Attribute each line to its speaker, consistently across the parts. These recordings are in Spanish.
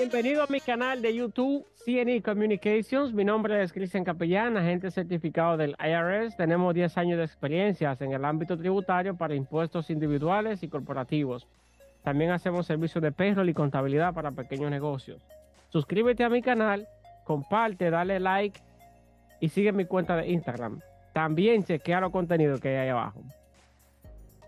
Speaker 1: Bienvenido a mi canal de YouTube CNE Communications. Mi nombre es Cristian Capellán, agente certificado del IRS. Tenemos 10 años de experiencias en el ámbito tributario para impuestos individuales y corporativos. También hacemos servicios de payroll y contabilidad para pequeños negocios. Suscríbete a mi canal, comparte, dale like y sigue mi cuenta de Instagram. También chequea los contenidos que hay ahí abajo.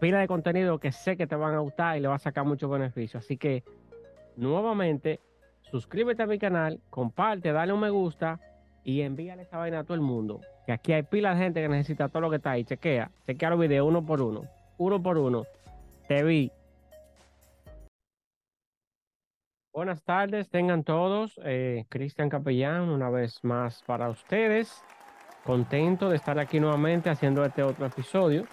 Speaker 1: Pila de contenido que sé que te van a gustar y le va a sacar mucho beneficio. Así que, nuevamente, suscríbete a mi canal, comparte, dale un me gusta y envíale esta vaina a todo el mundo. Que aquí hay pila de gente que necesita todo lo que está ahí. Chequea, chequea los videos uno por uno, uno por uno. Te vi. Buenas tardes, tengan todos. Eh, Cristian Capellán, una vez más para ustedes. Contento de estar aquí nuevamente haciendo este otro episodio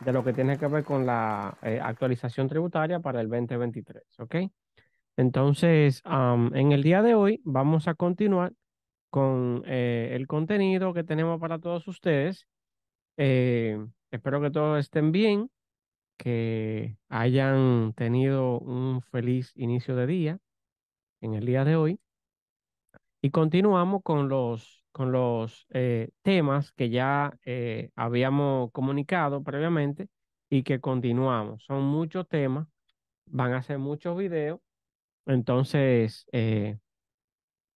Speaker 1: de lo que tiene que ver con la eh, actualización tributaria para el 2023. ¿Ok? Entonces, en el día de hoy vamos a continuar con eh, el contenido que tenemos para todos ustedes. Eh, espero que todos estén bien, que hayan tenido un feliz inicio de día en el día de hoy. Y continuamos con los, con los eh, temas que ya habíamos comunicado previamente y que continuamos. Son muchos temas, van a ser muchos videos entonces, eh,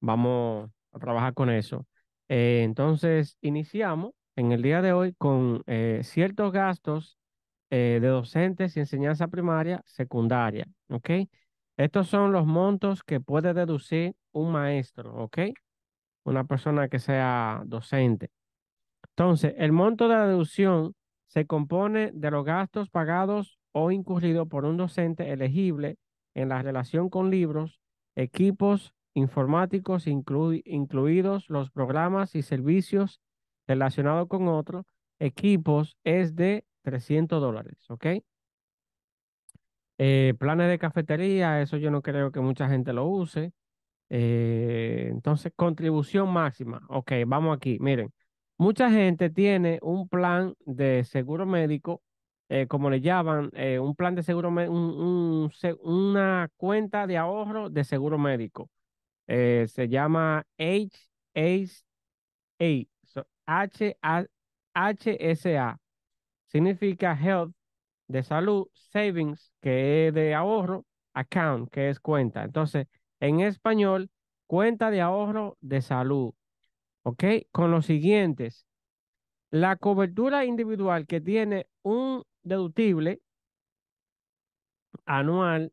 Speaker 1: vamos a trabajar con eso. Eh, entonces, iniciamos en el día de hoy con eh, ciertos gastos de docentes y enseñanza primaria, secundaria, ¿ok? Estos son los montos que puede deducir un maestro, ¿ok? Una persona que sea docente. Entonces, el monto de la deducción se compone de los gastos pagados o incurridos por un docente elegible en la relación con libros, equipos informáticos, incluidos los programas y servicios relacionados con otros equipos, es de 300 dólares, ¿ok? Eh, planes de cafetería, eso yo no creo que mucha gente lo use. Eh, entonces, contribución máxima. Ok, vamos aquí. Miren, mucha gente tiene un plan de seguro médico eh, como le llaman, eh, un plan de seguro, una cuenta de ahorro de seguro médico. Eh, se llama HSA, H -A Significa Health de salud, Savings, que es de ahorro, Account, que es cuenta. Entonces, en español, cuenta de ahorro de salud. ¿Ok? Con los siguientes. La cobertura individual que tiene un deductible anual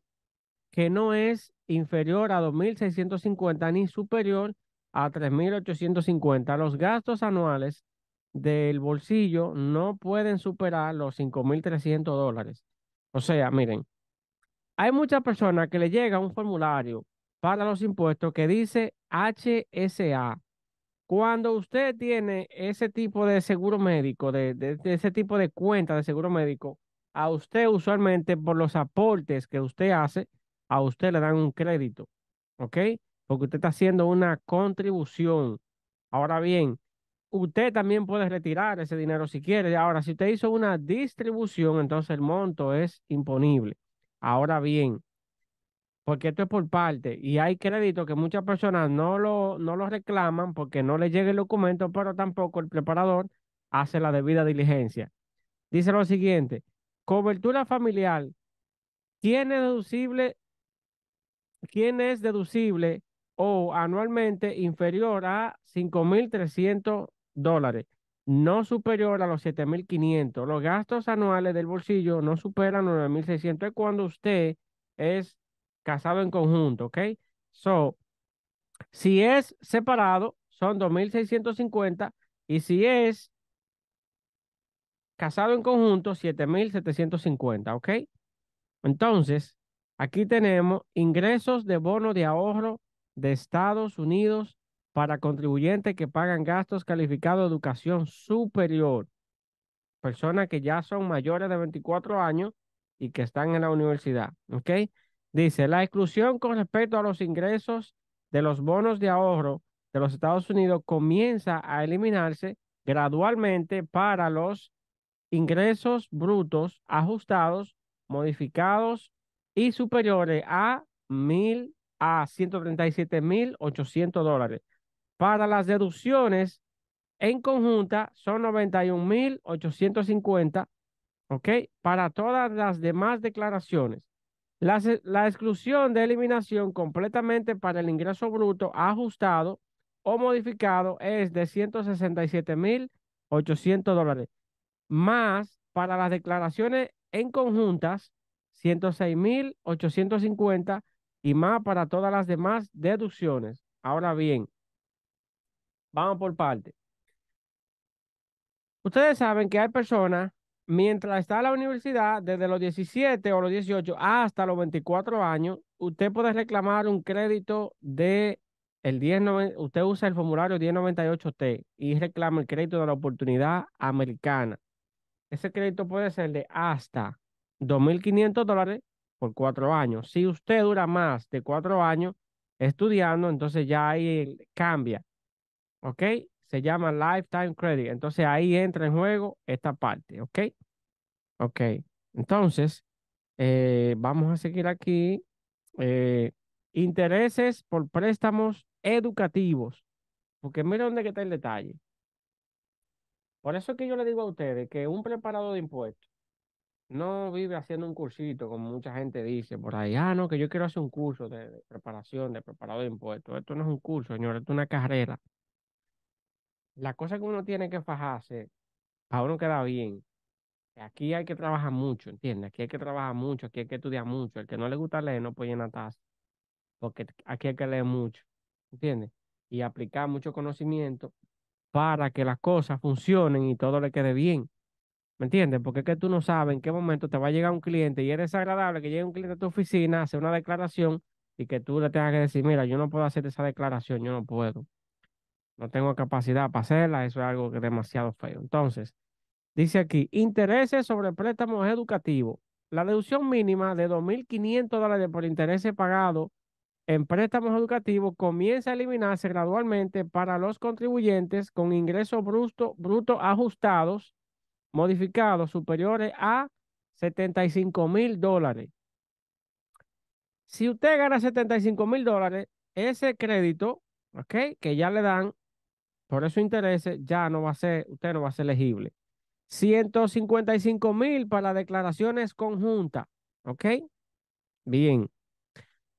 Speaker 1: que no es inferior a 2.650 ni superior a 3.850. Los gastos anuales del bolsillo no pueden superar los 5.300 dólares. O sea, miren, hay muchas personas que le llega un formulario para los impuestos que dice HSA, cuando usted tiene ese tipo de seguro médico, de, ese tipo de cuenta de seguro médico, a usted usualmente por los aportes que usted hace, a usted le dan un crédito, ¿ok? Porque usted está haciendo una contribución. Ahora bien, usted también puede retirar ese dinero si quiere. Ahora, si usted hizo una distribución, entonces el monto es imponible. Ahora bien, porque esto es por parte y hay créditos que muchas personas no lo, no lo reclaman porque no les llega el documento, pero tampoco el preparador hace la debida diligencia. Dice lo siguiente, cobertura familiar, ¿quién es deducible, quién es deducible o anualmente inferior a 5.300 dólares, no superior a los 7.500? Los gastos anuales del bolsillo no superan 9.600 cuando usted es casado en conjunto, ¿ok? So, si es separado, son 2.650 y si es casado en conjunto, 7.750, ¿ok? Entonces, aquí tenemos ingresos de bono de ahorro de Estados Unidos para contribuyentes que pagan gastos calificados de educación superior, personas que ya son mayores de 24 años y que están en la universidad, ¿ok? Dice, la exclusión con respecto a los ingresos de los bonos de ahorro de los Estados Unidos comienza a eliminarse gradualmente para los ingresos brutos ajustados, modificados y superiores a mil a 137.800 dólares. Para las deducciones en conjunta son 91.850, ¿ok? Para todas las demás declaraciones. La, exclusión de eliminación completamente para el ingreso bruto ajustado o modificado es de 167.800 dólares, más para las declaraciones en conjuntas 106.850 y más para todas las demás deducciones. Ahora bien, vamos por parte. Ustedes saben que hay personas mientras está en la universidad, desde los 17 o los 18 hasta los 24 años, usted puede reclamar un crédito de el usted usa el formulario 1098T y reclama el crédito de la oportunidad americana. Ese crédito puede ser de hasta 2.500 dólares por cuatro años. Si usted dura más de cuatro años estudiando, entonces ya ahí cambia. ¿Ok? se llama Lifetime Credit. Entonces ahí entra en juego esta parte, ¿ok? Ok, entonces eh, vamos a seguir aquí. Eh, intereses por préstamos educativos, porque mira dónde está el detalle. Por eso es que yo le digo a ustedes que un preparado de impuestos no vive haciendo un cursito, como mucha gente dice por ahí. Ah, no, que yo quiero hacer un curso de, preparación, de preparado de impuestos. Esto no es un curso, señor, esto es una carrera la cosa que uno tiene que fajarse, para uno queda bien. Aquí hay que trabajar mucho, ¿entiendes? Aquí hay que trabajar mucho, aquí hay que estudiar mucho. El que no le gusta leer no puede la taza, porque aquí hay que leer mucho, ¿entiendes? Y aplicar mucho conocimiento para que las cosas funcionen y todo le quede bien. ¿Me entiendes? Porque es que tú no sabes en qué momento te va a llegar un cliente y es agradable que llegue un cliente a tu oficina, hace una declaración y que tú le tengas que decir, mira, yo no puedo hacer esa declaración, yo no puedo. No tengo capacidad para hacerla, eso es algo que es demasiado feo. Entonces, dice aquí, intereses sobre préstamos educativos. La deducción mínima de 2.500 dólares por intereses pagados en préstamos educativos comienza a eliminarse gradualmente para los contribuyentes con ingresos brutos bruto ajustados, modificados, superiores a $75,000. dólares. Si usted gana $75,000, dólares, ese crédito, ¿ok? Que ya le dan, por eso intereses, ya no va a ser, usted no va a ser elegible. 155 mil para declaraciones conjuntas, ¿ok? Bien.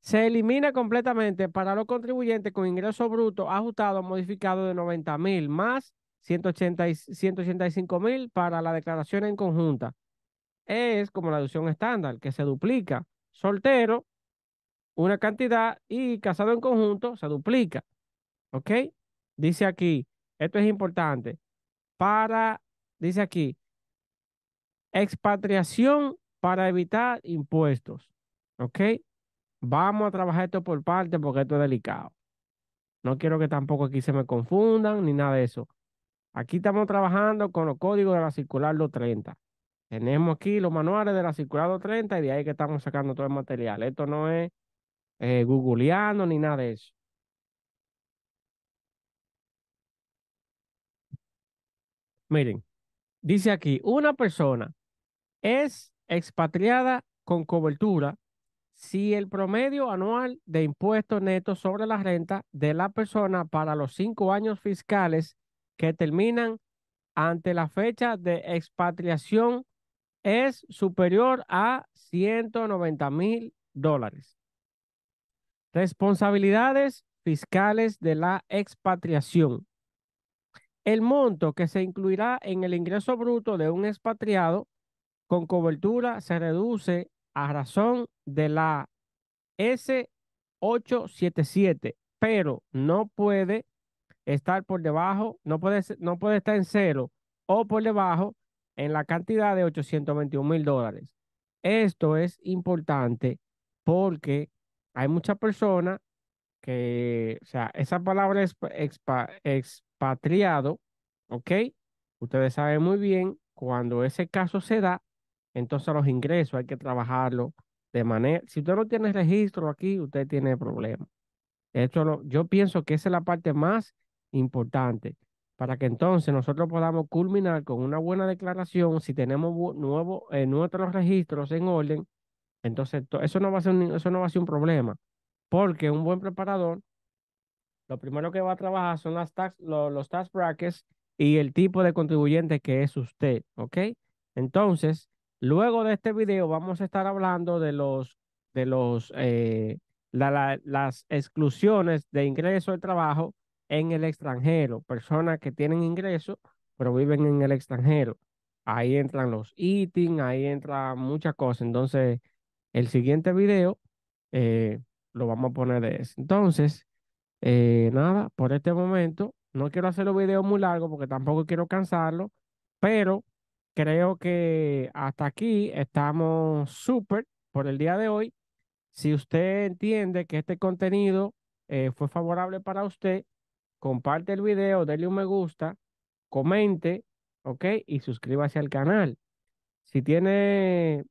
Speaker 1: Se elimina completamente para los contribuyentes con ingreso bruto ajustado modificado de 90 mil más 180, 185 mil para la declaración en conjunta. Es como la deducción estándar, que se duplica. Soltero, una cantidad y casado en conjunto se duplica. ¿Ok? dice aquí, esto es importante, para, dice aquí, expatriación para evitar impuestos. ¿Ok? Vamos a trabajar esto por parte porque esto es delicado. No quiero que tampoco aquí se me confundan ni nada de eso. Aquí estamos trabajando con los códigos de la circular 230. Tenemos aquí los manuales de la circular 230 y de ahí que estamos sacando todo el material. Esto no es eh, googleando ni nada de eso. Miren, dice aquí, una persona es expatriada con cobertura si el promedio anual de impuestos netos sobre la renta de la persona para los cinco años fiscales que terminan ante la fecha de expatriación es superior a 190 mil dólares. Responsabilidades fiscales de la expatriación el monto que se incluirá en el ingreso bruto de un expatriado con cobertura se reduce a razón de la S877, pero no puede estar por debajo, no puede, no puede estar en cero o por debajo en la cantidad de 821 mil dólares. Esto es importante porque hay muchas personas que, o sea, esa palabra es expatriado, ¿ok? Ustedes saben muy bien, cuando ese caso se da, entonces los ingresos hay que trabajarlo de manera, si usted no tiene registro aquí, usted tiene problema Esto lo, yo pienso que esa es la parte más importante para que entonces nosotros podamos culminar con una buena declaración. Si tenemos nuevo, eh, nuestros registros en orden, entonces eso no, va a ser eso no va a ser un problema porque un buen preparador, lo primero que va a trabajar son las los tax brackets y el tipo de contribuyente que es usted, ¿ok? Entonces, luego de este video vamos a estar hablando de los, de los, eh, las exclusiones de ingreso de trabajo en el extranjero, personas que tienen ingreso pero viven en el extranjero. Ahí entran los eating, ahí entra muchas cosas. Entonces, el siguiente video eh, lo vamos a poner de eso. Entonces, eh, nada, por este momento, no quiero hacer los video muy largo porque tampoco quiero cansarlo, pero creo que hasta aquí estamos súper por el día de hoy. Si usted entiende que este contenido eh, fue favorable para usted, comparte el video, déle un me gusta, comente, ¿ok? Y suscríbase al canal. Si tiene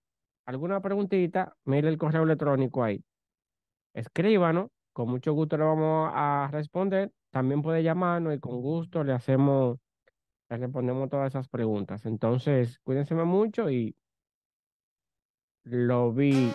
Speaker 1: alguna preguntita, mire el correo electrónico ahí escríbanos, con mucho gusto le vamos a responder. También puede llamarnos y con gusto le hacemos, le respondemos todas esas preguntas. Entonces, cuídense mucho y lo vi.